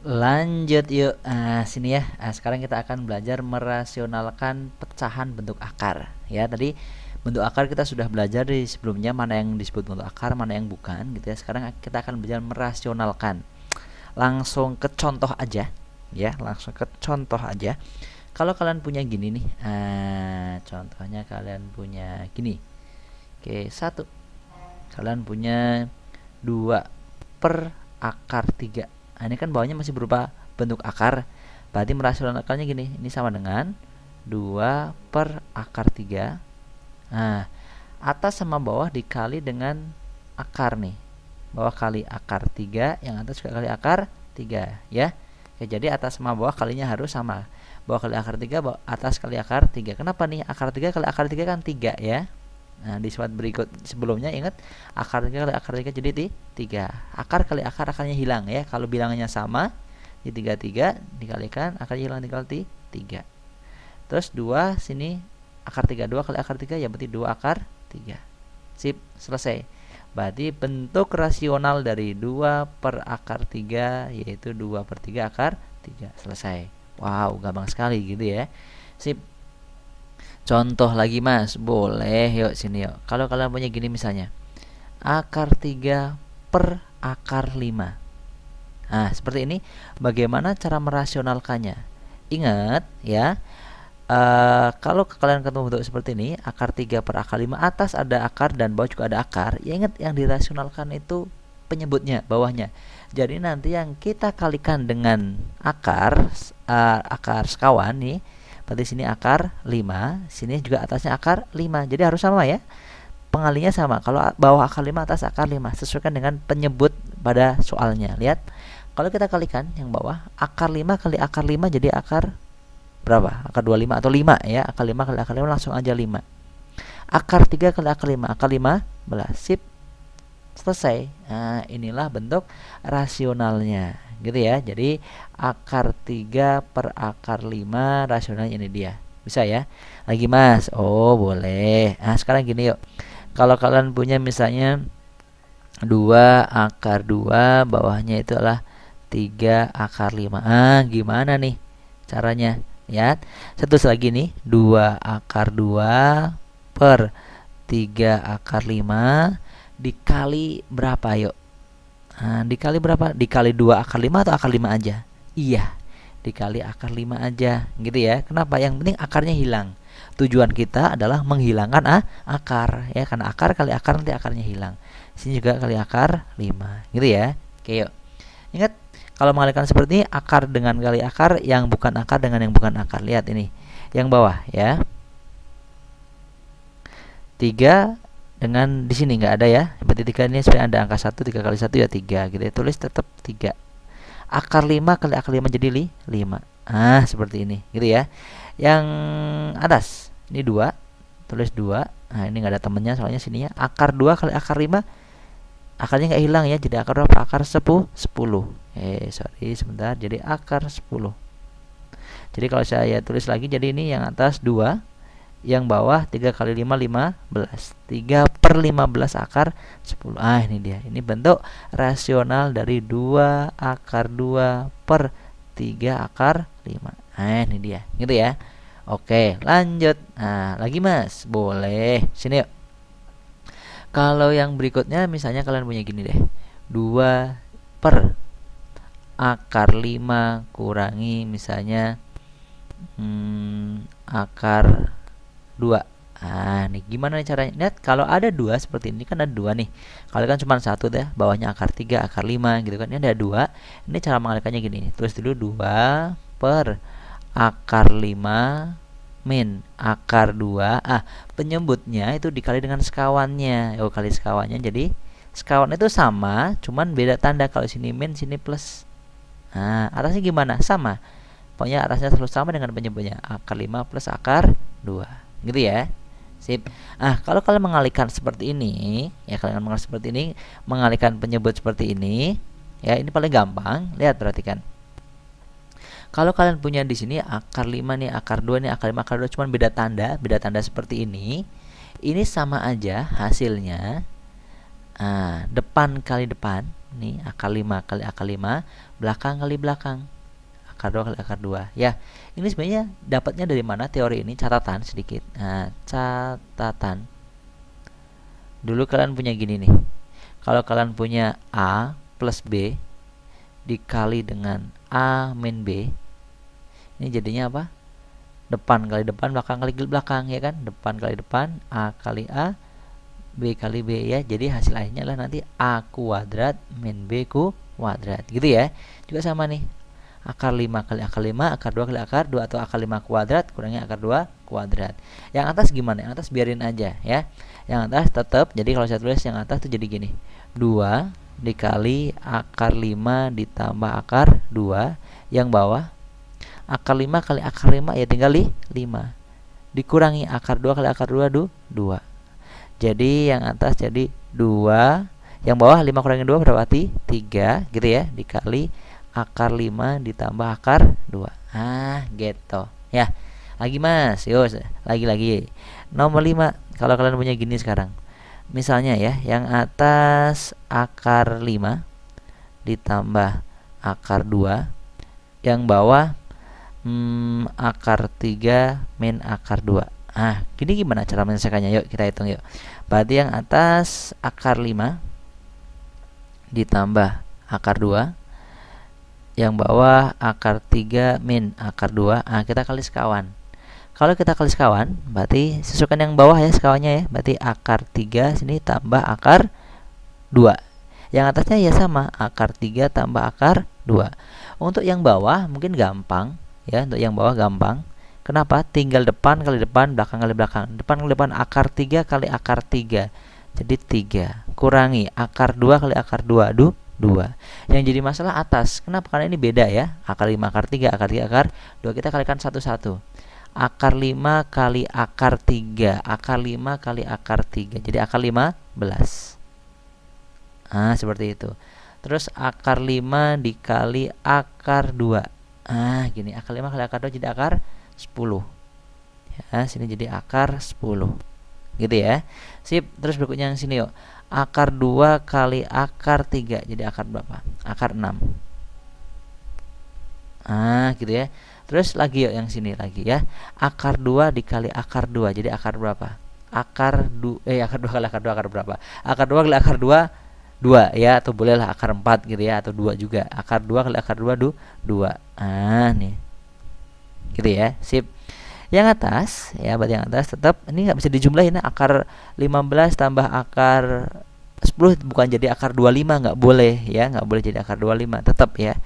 Lanjut yuk. Nah, sini ya. Nah, sekarang kita akan belajar merasionalkan pecahan bentuk akar. Ya, tadi bentuk akar kita sudah belajar di sebelumnya mana yang disebut bentuk akar, mana yang bukan gitu ya. Sekarang kita akan belajar merasionalkan. Langsung ke contoh aja ya, langsung ke contoh aja. Kalau kalian punya gini nih. Nah, contohnya kalian punya gini. Oke, satu. Kalian punya dua per akar tiga nah, ini kan bawahnya masih berupa bentuk akar berarti merasional akarnya gini ini sama dengan 2 per akar 3 nah atas sama bawah dikali dengan akar nih bawah kali akar 3 yang atas juga kali akar 3 ya Oke, jadi atas sama bawah kalinya harus sama bawah kali akar 3 bawah, atas kali akar 3 kenapa nih akar 3 kali akar 3 kan 3 ya Nah, di slide berikut sebelumnya ingat akar 3 kali akar 3 jadi di 3. Akar kali akar akarnya hilang ya. Kalau bilangannya sama di tiga dikalikan akar hilang tinggal di 3. Terus 2 sini akar 3 2 kali akar 3 ya berarti 2 akar 3. Sip, selesai. Berarti bentuk rasional dari 2 per akar 3 yaitu 2 per 3 akar 3. Selesai. Wow, gampang sekali gitu ya. Sip. Contoh lagi mas, boleh yuk sini yuk. Kalau kalian punya gini misalnya, akar 3 per akar 5. Nah, seperti ini bagaimana cara merasionalkannya. Ingat ya, Uh, kalau kalian ketemu bentuk seperti ini akar 3 per akar 5 atas ada akar dan bawah juga ada akar ya ingat yang dirasionalkan itu penyebutnya bawahnya jadi nanti yang kita kalikan dengan akar uh, akar sekawan nih Tadi sini akar 5 sini juga atasnya akar 5 jadi harus sama ya pengalinya sama kalau bawah akar 5 atas akar 5 sesuaikan dengan penyebut pada soalnya lihat kalau kita kalikan yang bawah akar 5 kali akar 5 jadi akar berapa akar 25 atau 5 ya akar 5 kali akar 5 langsung aja 5 akar 3 kali akar 5 akar 5 belas sip selesai nah, inilah bentuk rasionalnya gitu ya jadi akar 3 per akar 5 rasionalnya ini dia bisa ya lagi mas oh boleh nah sekarang gini yuk kalau kalian punya misalnya 2 akar 2 bawahnya itu adalah 3 akar 5 ah gimana nih caranya ya satu lagi nih 2 akar 2 per 3 akar 5 dikali berapa yuk Ah, dikali berapa dikali 2 akar 5 atau akar 5 aja iya dikali akar 5 aja gitu ya kenapa yang penting akarnya hilang tujuan kita adalah menghilangkan ah, akar ya karena akar kali akar nanti akarnya hilang sini juga kali akar 5 gitu ya oke yuk ingat kalau mengalihkan seperti ini akar dengan kali akar yang bukan akar dengan yang bukan akar lihat ini yang bawah ya 3 dengan di sini nggak ada ya berarti tiga ini supaya ada angka satu tiga kali satu ya tiga gitu ya tulis tetap tiga akar lima kali akar lima jadi li lima ah seperti ini gitu ya yang atas ini dua tulis dua nah ini nggak ada temennya soalnya sini ya akar dua kali akar lima, akarnya nggak hilang ya jadi akar berapa akar sepuluh. sepuluh eh sorry sebentar jadi akar sepuluh. jadi kalau saya tulis lagi jadi ini yang atas dua yang bawah 3 kali 5 15 3 per 15 akar 10 ah ini dia ini bentuk rasional dari 2 akar 2 per 3 akar 5 ah ini dia gitu ya oke lanjut nah lagi mas boleh sini yuk kalau yang berikutnya misalnya kalian punya gini deh 2 per akar 5 kurangi misalnya hmm, akar dua Nah, nih gimana nih caranya? Lihat kalau ada dua seperti ini kan ada dua nih. Kalau kan cuma satu deh, ya, bawahnya akar tiga, akar lima gitu kan. Ini ada dua. Ini cara mengalikannya gini. Terus dulu dua per akar lima min akar dua. Ah, penyebutnya itu dikali dengan sekawannya. Oh, kali sekawannya jadi sekawan itu sama, cuman beda tanda kalau sini min, sini plus. Nah, atasnya gimana? Sama. Pokoknya atasnya selalu sama dengan penyebutnya. Akar 5 plus akar 2 gitu ya sip ah kalau kalian mengalihkan seperti ini ya kalian mengalihkan seperti ini mengalihkan penyebut seperti ini ya ini paling gampang lihat perhatikan kalau kalian punya di sini akar 5 nih akar 2 nih akar 5 akar 2 cuman beda tanda beda tanda seperti ini ini sama aja hasilnya ah, depan kali depan nih akar 5 kali akar 5 belakang kali belakang akar 2 kali akar 2 ya ini sebenarnya dapatnya dari mana teori ini catatan sedikit nah, catatan dulu kalian punya gini nih kalau kalian punya A plus B dikali dengan A min B ini jadinya apa depan kali depan belakang kali belakang ya kan depan kali depan A kali A B kali B ya jadi hasil akhirnya lah nanti A kuadrat min B kuadrat gitu ya juga sama nih akar 5 kali akar 5 akar 2 kali akar 2 atau akar 5 kuadrat kurangnya akar 2 kuadrat yang atas gimana yang atas biarin aja ya yang atas tetap jadi kalau saya tulis yang atas tuh jadi gini 2 dikali akar 5 ditambah akar 2 yang bawah akar 5 kali akar 5 ya tinggal di 5 dikurangi akar 2 kali akar 2 du, 2 jadi yang atas jadi 2 yang bawah 5 kurangi 2 berarti 3 gitu ya dikali akar 5 ditambah akar 2 ah gitu ya lagi mas yo lagi-lagi nomor 5 kalau kalian punya gini sekarang misalnya ya yang atas akar 5 ditambah akar 2 yang bawah hmm, akar 3 min akar 2 ah gini gimana cara menyelesaikannya yuk kita hitung yuk berarti yang atas akar 5 ditambah akar 2 yang bawah akar 3 min akar 2 nah, kita kali sekawan kalau kita kali sekawan berarti sesuaikan yang bawah ya sekawannya ya berarti akar 3 sini tambah akar 2 yang atasnya ya sama akar 3 tambah akar 2 untuk yang bawah mungkin gampang ya untuk yang bawah gampang kenapa tinggal depan kali depan belakang kali belakang depan kali depan akar 3 kali akar 3 jadi 3 kurangi akar 2 kali akar 2 aduh 2 Yang jadi masalah atas Kenapa? Karena ini beda ya Akar 5, akar 3, akar 3, akar 2 Kita kalikan satu-satu Akar 5 kali akar 3 Akar 5 kali akar 3 Jadi akar 15 Nah seperti itu Terus akar 5 dikali akar 2 Nah gini akar 5 kali akar 2 jadi akar 10 Nah ya, sini jadi akar 10 gitu ya sip terus berikutnya yang sini yuk akar 2 kali akar 3 jadi akar berapa akar 6 ah gitu ya terus lagi yuk yang sini lagi ya akar 2 dikali akar 2 jadi akar berapa akar 2 eh akar 2 kali akar 2 akar berapa akar 2 kali akar 2 2 ya atau bolehlah akar 4 gitu ya atau 2 juga akar 2 kali akar 2 2 ah nih gitu ya sip yang atas ya buat yang atas tetap ini nggak bisa dijumlahin ya, akar 15 tambah akar 10 bukan jadi akar 25 nggak boleh ya nggak boleh jadi akar 25 tetap ya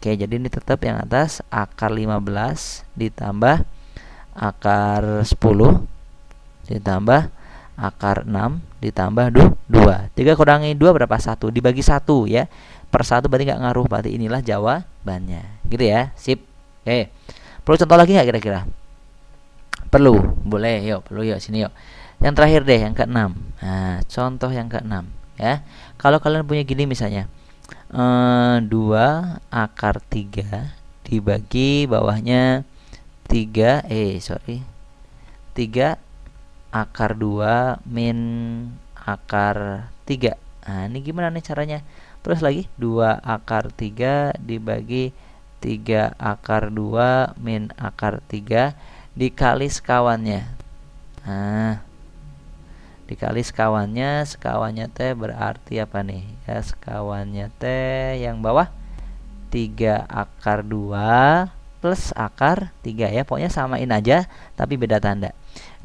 oke jadi ini tetap yang atas akar 15 ditambah akar 10 ditambah akar 6 ditambah 2 3 kurangi 2 berapa 1 dibagi 1 ya per 1 berarti nggak ngaruh berarti inilah jawabannya gitu ya sip oke perlu contoh lagi nggak kira-kira perlu boleh yuk perlu yuk sini yuk yang terakhir deh yang keenam nah, contoh yang keenam ya kalau kalian punya gini misalnya eh, dua 2 akar tiga dibagi bawahnya tiga eh sorry tiga akar dua min akar tiga nah ini gimana nih caranya terus lagi dua akar tiga dibagi tiga akar dua min akar tiga dikali sekawannya nah dikali sekawannya sekawannya teh berarti apa nih ya sekawannya teh yang bawah 3 akar 2 plus akar 3 ya pokoknya samain aja tapi beda tanda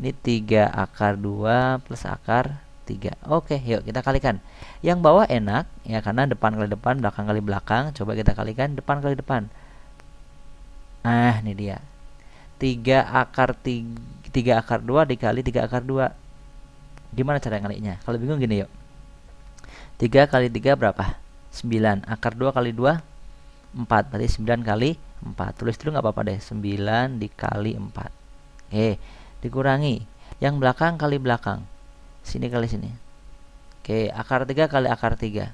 ini 3 akar 2 plus akar 3 Oke yuk kita kalikan Yang bawah enak ya karena depan kali depan belakang kali belakang Coba kita kalikan depan kali depan Ah ini dia 3 akar 3, 3 akar 2 dikali 3 akar 2 gimana cara ngaliknya kalau bingung gini yuk 3 kali 3 berapa 9 akar 2 kali 2 4 berarti 9 kali 4 tulis dulu nggak apa-apa deh 9 dikali 4 oke dikurangi yang belakang kali belakang sini kali sini oke akar 3 kali akar 3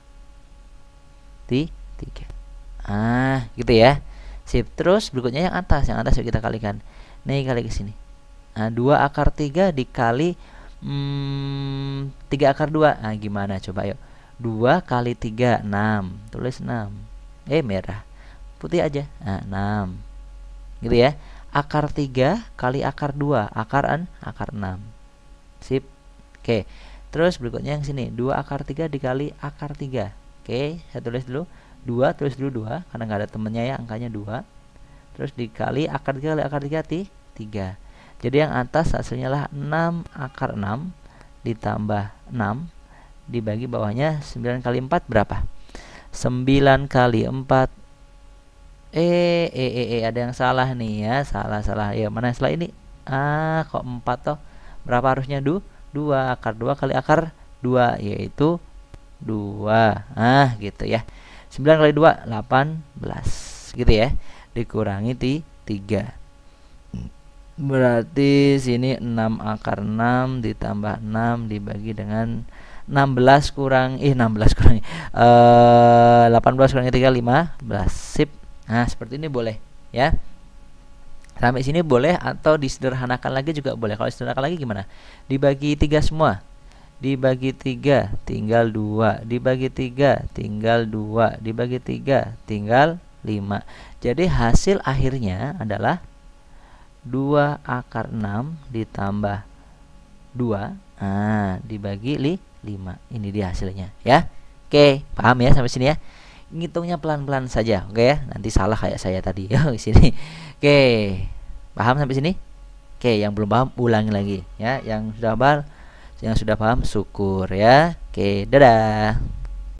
di 3 ah gitu ya sip terus berikutnya yang atas yang atas yuk kita kalikan nih kali ke sini nah, 2 akar tiga dikali hmm, 3 akar dua nah gimana coba yuk dua kali tiga enam tulis enam eh merah putih aja nah enam gitu ya akar tiga kali akar dua akar an akar enam sip oke terus berikutnya yang sini dua akar tiga dikali akar tiga oke saya tulis dulu dua tulis dulu dua karena nggak ada temennya ya angkanya dua terus dikali akar tiga kali akar tiga ti 3 jadi yang atas hasilnya lah 6 akar 6 ditambah 6 dibagi bawahnya 9 kali 4 berapa? 9 kali 4 eh, eh, eh, eh ada yang salah nih ya salah salah ya mana yang salah ini ah kok 4 toh berapa harusnya du 2 akar 2 kali akar 2 yaitu 2 ah gitu ya 9 kali 2 18 gitu ya dikurangi di 3 Berarti sini 6 akar 6 ditambah 6 dibagi dengan 16 kurang eh 16 kurang eh 18 kurang 3 15 sip. Nah, seperti ini boleh ya. Sampai sini boleh atau disederhanakan lagi juga boleh. Kalau disederhanakan lagi gimana? Dibagi 3 semua dibagi 3 tinggal 2 dibagi 3 tinggal 2 dibagi 3 tinggal 5 jadi hasil akhirnya adalah 2 akar 6 ditambah 2 nah, dibagi li 5 ini dia hasilnya ya oke paham ya sampai sini ya ngitungnya pelan-pelan saja oke ya nanti salah kayak saya tadi ya di sini oke paham sampai sini oke yang belum paham ulangi lagi ya yang sudah paham yang sudah paham syukur ya oke dadah